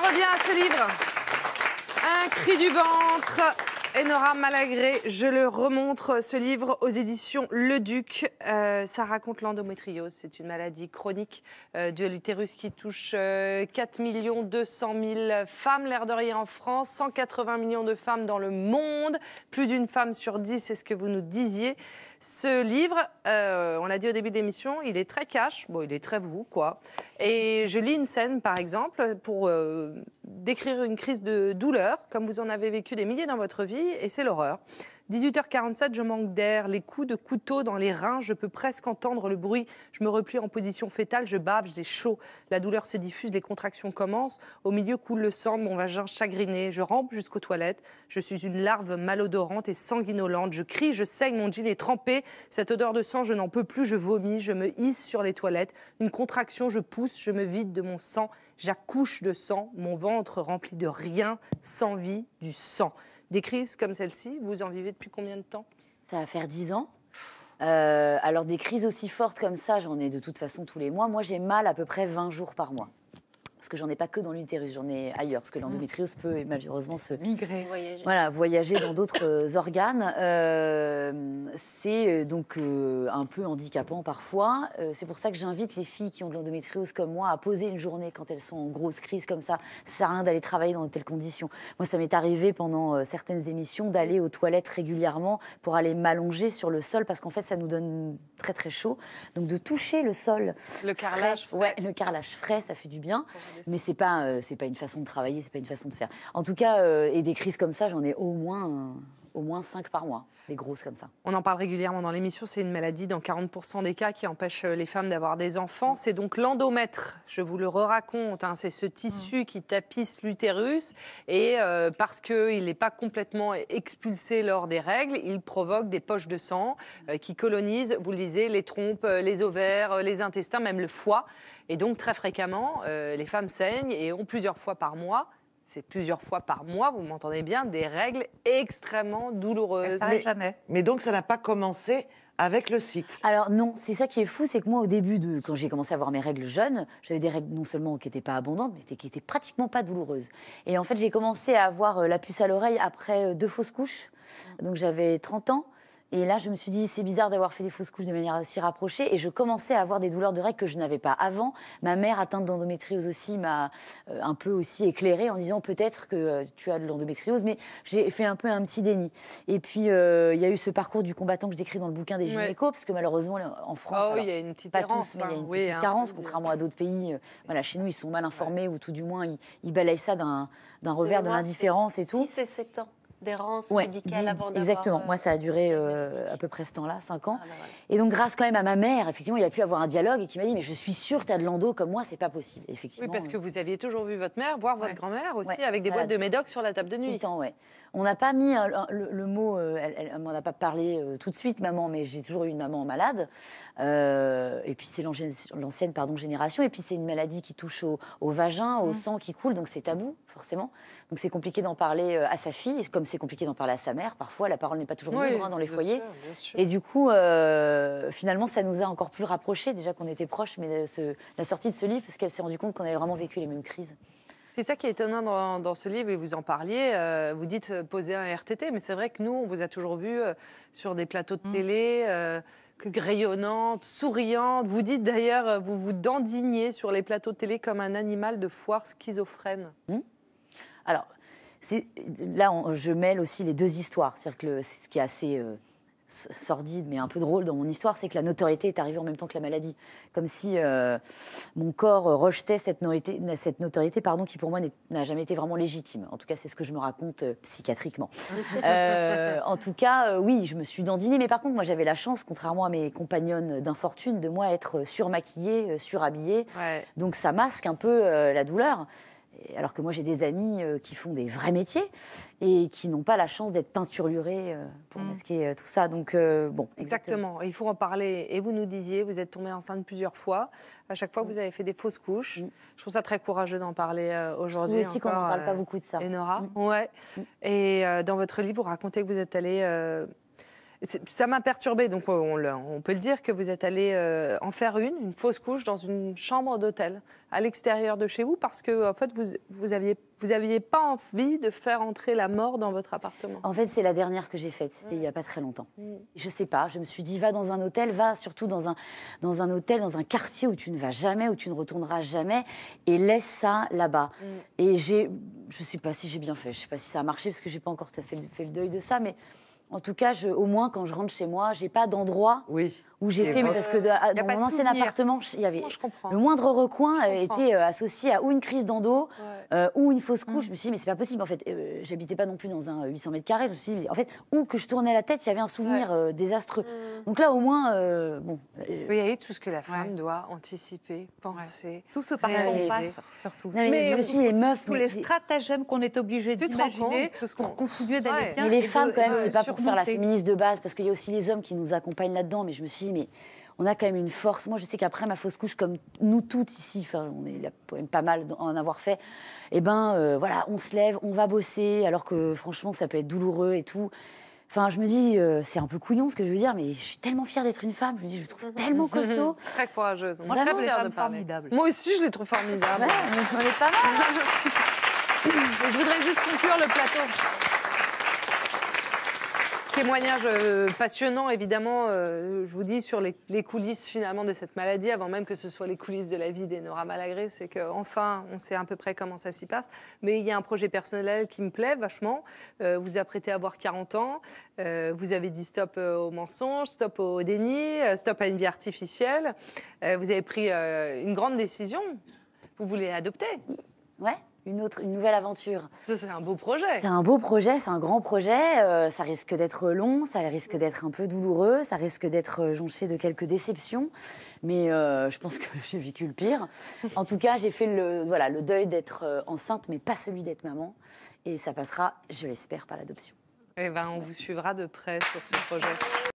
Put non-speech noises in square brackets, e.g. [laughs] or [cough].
revient à ce livre. Un cri du ventre, et Malagré, je le remontre, ce livre aux éditions Le Duc. Euh, ça raconte l'endométriose. C'est une maladie chronique euh, du à l'utérus qui touche 4 200 000 femmes, l'air de rien en France, 180 millions de femmes dans le monde, plus d'une femme sur dix, c'est ce que vous nous disiez. Ce livre, euh, on l'a dit au début de l'émission, il est très cash. Bon, il est très vous, quoi. Et je lis une scène, par exemple, pour décrire une crise de douleur, comme vous en avez vécu des milliers dans votre vie et c'est l'horreur. 18h47, je manque d'air, les coups de couteau dans les reins, je peux presque entendre le bruit. Je me replie en position fétale, je bave, j'ai chaud. La douleur se diffuse, les contractions commencent. Au milieu coule le sang de mon vagin chagriné. Je rampe jusqu'aux toilettes. Je suis une larve malodorante et sanguinolente. Je crie, je saigne, mon jean est trempé. Cette odeur de sang, je n'en peux plus, je vomis, je me hisse sur les toilettes. Une contraction, je pousse, je me vide de mon sang. J'accouche de sang, mon ventre rempli de rien, sans vie, du sang. Des crises comme celle-ci, vous en vivez depuis combien de temps Ça va faire 10 ans. Euh, alors des crises aussi fortes comme ça, j'en ai de toute façon tous les mois. Moi, j'ai mal à peu près 20 jours par mois parce que j'en ai pas que dans l'utérus, j'en ai ailleurs, parce que l'endométriose peut mm. malheureusement se migrer, voyager, voilà, voyager dans d'autres euh, organes. Euh, c'est euh, donc un peu handicapant parfois. c'est pour ça que j'invite les filles qui ont de l'endométriose comme moi à poser une journée quand elles sont en grosse crise comme ça. Ça sert à rien d'aller travailler dans de telles conditions. Moi, ça m'est arrivé pendant certaines émissions d'aller aux toilettes régulièrement pour aller m'allonger sur le sol, parce qu'en fait, ça nous donne très très chaud. Donc de toucher le sol, le carrelage, frais, le carrelage frais, ça fait du bien mais c'est pas, euh, c'est pas une façon de travailler, c'est pas une façon de faire. En tout cas, euh, et des crises comme ça, j'en ai au moins au moins 5 par mois, des grosses comme ça. On en parle régulièrement dans l'émission, c'est une maladie dans 40% des cas qui empêche euh, les femmes d'avoir des enfants. C'est donc l'endomètre, je vous le raconte, hein, c'est ce tissu mmh. qui tapisse l'utérus et euh, parce qu'il n'est pas complètement expulsé lors des règles, il provoque des poches de sang euh, qui colonisent, vous le disiez, les trompes, les ovaires, les intestins, même le foie. Et donc très fréquemment, les femmes saignent et ont plusieurs fois par mois c'est plusieurs fois par mois, vous m'entendez bien, des règles extrêmement douloureuses. Ça mais, jamais. Mais donc ça n'a pas commencé avec le cycle. Alors non, c'est ça qui est fou, c'est que moi au début de quand j'ai commencé à avoir mes règles jeunes, j'avais des règles non seulement qui n'étaient pas abondantes, mais qui n'étaient pratiquement pas douloureuses. Et en fait, j'ai commencé à avoir euh, la puce à l'oreille après euh, deux fausses couches. Donc j'avais 30 ans. Et là, je me suis dit, c'est bizarre d'avoir fait des fausses couches de manière aussi rapprochée. Et je commençais à avoir des douleurs de règles que je n'avais pas avant. Ma mère, atteinte d'endométriose aussi, m'a euh, un peu aussi éclairée en disant peut-être que euh, tu as de l'endométriose. Mais j'ai fait un peu un petit déni. Et puis, euh, il y a eu ce parcours du combattant que je décris dans le bouquin des gynécos, parce que malheureusement, en France, ah y a une petite pas carence, tous, mais il y a hein. une petite carence, hein, contrairement à d'autres pays. voilà, chez nous, ils sont mal informés ou tout du moins, ils, ils balayent ça d'un revers de l'indifférence et tout. 6 et d'errance ouais, médicale avant Exactement. Moi, ça a euh, duré euh, à peu près ce temps-là, 5 ans. Ah, ben et donc, grâce quand même à ma mère, effectivement, il a pu avoir un dialogue et qui m'a dit Mais je suis sûre, tu as de l'endo comme moi, c'est pas possible. effectivement. Oui, parce que euh, vous aviez toujours vu votre mère, voire votre grand-mère aussi, avec des boîtes de médoc sur la table de nuit. Tout le temps, ouais. On n'a pas mis le, mot, on elle, m'en a pas parlé tout de suite, maman, mais j'ai toujours eu une maman malade. et puis, c'est l'ancienne pardon, génération. Et puis, c'est une maladie qui touche au, vagin, au mmh. sang qui coule, donc c'est tabou, forcément. Donc, c'est compliqué d'en parler à sa fille, comme c'est compliqué d'en parler à sa mère, parfois la parole n'est pas toujours oui, libre hein, dans les foyers. Et du coup, euh, finalement, ça nous a encore plus rapprochés, déjà qu'on était proches, mais la sortie de ce livre, parce qu'elle s'est rendue compte qu'on avait vraiment vécu les mêmes crises. C'est ça qui est étonnant dans, ce livre, et vous en parliez, euh, vous dites euh, poser un RTT, mais c'est vrai que nous, on vous a toujours vu sur des plateaux de mm. télé rayonnante, souriante. Vous dites d'ailleurs, vous vous dandignez sur les plateaux de télé comme un animal de foire schizophrène. Mm. Alors, Là, je mêle aussi les deux histoires. cest que ce qui est assez euh, sordide, mais un peu drôle dans mon histoire, c'est que la notoriété est arrivée en même temps que la maladie. Comme si euh, mon corps euh, rejetait cette notoriété, cette notoriété pardon, qui pour moi n'a jamais été vraiment légitime. En tout cas, c'est ce que je me raconte psychiatriquement. [laughs] en tout cas, oui, je me suis dandinée. Mais par contre, moi, j'avais la chance, contrairement à mes compagnonnes d'infortune, de moi être surmaquillée, surhabillée. Donc ça masque un peu la douleur alors que moi j'ai des amis euh, qui font des vrais métiers et qui n'ont pas la chance d'être peinturlurés euh, pour mm. masquer euh, tout ça. Donc bon. Exactement. Il faut en parler. Et vous nous disiez, vous êtes tombée enceinte plusieurs fois. À chaque fois, mm. vous avez fait des fausses couches. Mm. Je trouve ça très courageux d'en parler aujourd'hui. aussi qu'on ne parle pas beaucoup de ça. Et Nora, ouais. Et dans votre livre, vous racontez que vous êtes allée ça m'a perturbée, donc euh, on, on, peut le dire que vous êtes allé euh, en faire une, une fausse couche dans une chambre d'hôtel à l'extérieur de chez vous parce que en fait vous vous aviez vous aviez pas envie de faire entrer la mort dans votre appartement. En fait, c'est la dernière que j'ai faite, c'était il y a pas très longtemps. Je mm. Je sais pas, je me suis dit va dans un hôtel, va surtout dans un dans un hôtel dans un quartier où tu ne vas jamais où tu ne retourneras jamais et laisse ça là-bas. Mm. Et j'ai je sais pas si j'ai bien fait, je sais pas si ça a marché parce que j'ai pas encore fait, fait le deuil de ça mais en tout cas, au moins, quand je rentre chez moi, j'ai pas d'endroit oui où j'ai fait, mais parce que dans mon ancien appartement, il y avait le moindre recoin était euh, associé à ou une crise d'endo euh, ou une fausse couche. Mm. Je me suis dit, mais c'est pas possible. En fait, euh, j'habitais pas non plus dans un 800 mètres carrés. Je me suis en fait, où que je tournais la tête, il y avait un souvenir désastreux. Mm. Donc là, au moins, bon. il y a eu tout ce que la femme doit anticiper, penser. Tout ce par qu'on passe, surtout. mais, je suis les meufs. Tous les stratagèmes qu'on est obligé d'imaginer pour continuer d'aller bien. Mais les femmes, quand même, c'est pas pour faire la féministe de base, parce qu'il y a aussi les hommes qui nous accompagnent là-dedans. Mais je me suis mais on a quand même une force. Moi, je sais qu'après ma fausse couche, comme nous toutes ici, enfin, on est là, pas mal en avoir fait, eh ben, euh, voilà, on se lève, on va bosser, alors que franchement, ça peut être douloureux et tout. Enfin, je me dis, euh, c'est un peu couillon ce que je veux dire, mais je suis tellement fière d'être une femme. Je me dis, je trouve mhm. tellement costaud. [laughs] Très courageuse. Moi, je aussi, je les trouve formidables. on est pas mal. [laughs] je voudrais juste conclure le plateau un témoignage euh, passionnant, évidemment, euh, je vous dis, sur les, coulisses finalement de cette maladie, avant même que ce soit les coulisses de la vie d'Enora Malagré, c'est qu'enfin, on sait à peu près comment ça s'y passe. Mais il y a un projet personnel qui me plaît vachement. Euh, vous apprêtez à avoir 40 ans, vous avez dit stop au mensonge, stop au déni, stop à une vie artificielle. vous avez pris une grande décision. Vous voulez adopter Ouais une, autre, une nouvelle aventure. C'est un beau projet. C'est un beau projet, c'est un grand projet. Euh, ça risque d'être long, ça risque d'être un peu douloureux, ça risque d'être euh, jonché de quelques déceptions. Mais euh, je pense que [laughs] j'ai vécu le pire. En tout cas, j'ai fait le, voilà, le deuil d'être enceinte, mais pas celui d'être maman. Et ça passera, je l'espère, par l'adoption. Eh ben, on vous suivra de près pour ce projet.